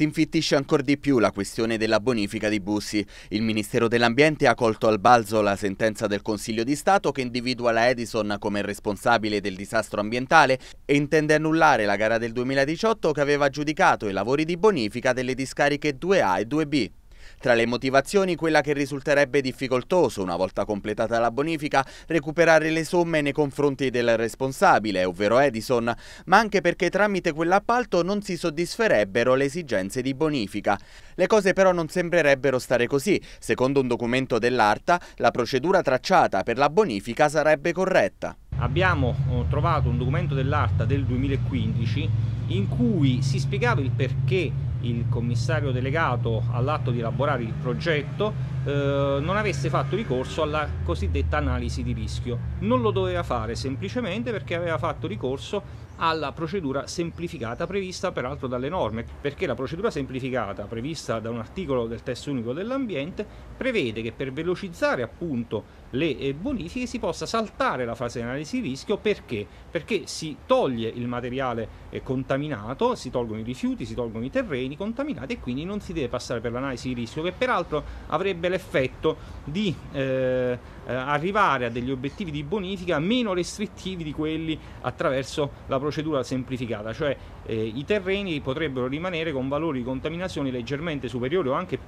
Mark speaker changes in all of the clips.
Speaker 1: Si infittisce ancora di più la questione della bonifica di Bussi. Il Ministero dell'Ambiente ha colto al balzo la sentenza del Consiglio di Stato che individua la Edison come responsabile del disastro ambientale e intende annullare la gara del 2018 che aveva giudicato i lavori di bonifica delle discariche 2A e 2B. Tra le motivazioni quella che risulterebbe difficoltoso, una volta completata la bonifica, recuperare le somme nei confronti del responsabile, ovvero Edison, ma anche perché tramite quell'appalto non si soddisferebbero le esigenze di bonifica. Le cose però non sembrerebbero stare così. Secondo un documento dell'ARTA, la procedura tracciata per la bonifica sarebbe corretta.
Speaker 2: Abbiamo trovato un documento dell'ARTA del 2015 in cui si spiegava il perché il commissario delegato all'atto di elaborare il progetto eh, non avesse fatto ricorso alla cosiddetta analisi di rischio. Non lo doveva fare semplicemente perché aveva fatto ricorso alla procedura semplificata prevista peraltro dalle norme, perché la procedura semplificata prevista da un articolo del testo unico dell'ambiente prevede che per velocizzare appunto le eh, bonifiche si possa saltare la fase di analisi di rischio perché? Perché si toglie il materiale eh, contaminato, si tolgono i rifiuti, si tolgono i terreni contaminati e quindi non si deve passare per l'analisi di rischio che peraltro avrebbe l'effetto di eh, eh, arrivare a degli obiettivi di bonifica meno restrittivi di quelli attraverso la procedura semplificata, cioè eh, i terreni potrebbero rimanere con valori di contaminazione leggermente superiori o anche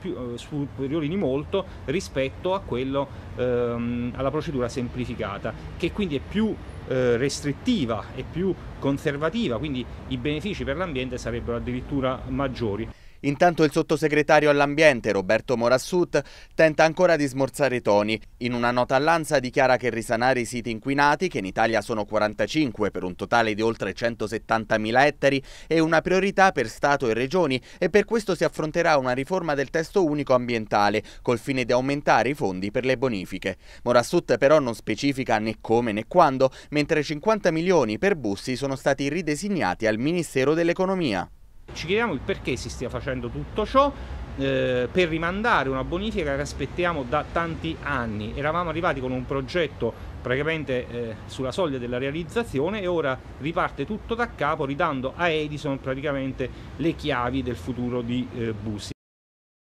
Speaker 2: più, eh, superiori di molto rispetto a quello, ehm, alla procedura semplificata, che quindi è più eh, restrittiva e più conservativa, quindi i benefici per l'ambiente
Speaker 1: sarebbero addirittura maggiori. Intanto il sottosegretario all'ambiente Roberto Morassut tenta ancora di smorzare i toni. In una nota all'Ansa dichiara che risanare i siti inquinati, che in Italia sono 45 per un totale di oltre 170.000 ettari, è una priorità per Stato e Regioni e per questo si affronterà una riforma del testo unico ambientale col fine di aumentare i fondi per le bonifiche. Morassut però non specifica né come né quando, mentre 50 milioni per Bussi sono stati ridesegnati al Ministero dell'Economia.
Speaker 2: Ci chiediamo il perché si stia facendo tutto ciò eh, per rimandare una bonifica che aspettiamo da tanti anni. Eravamo arrivati con un progetto praticamente eh, sulla soglia della realizzazione e ora riparte tutto da capo ridando a Edison praticamente le chiavi del futuro di eh, Busi.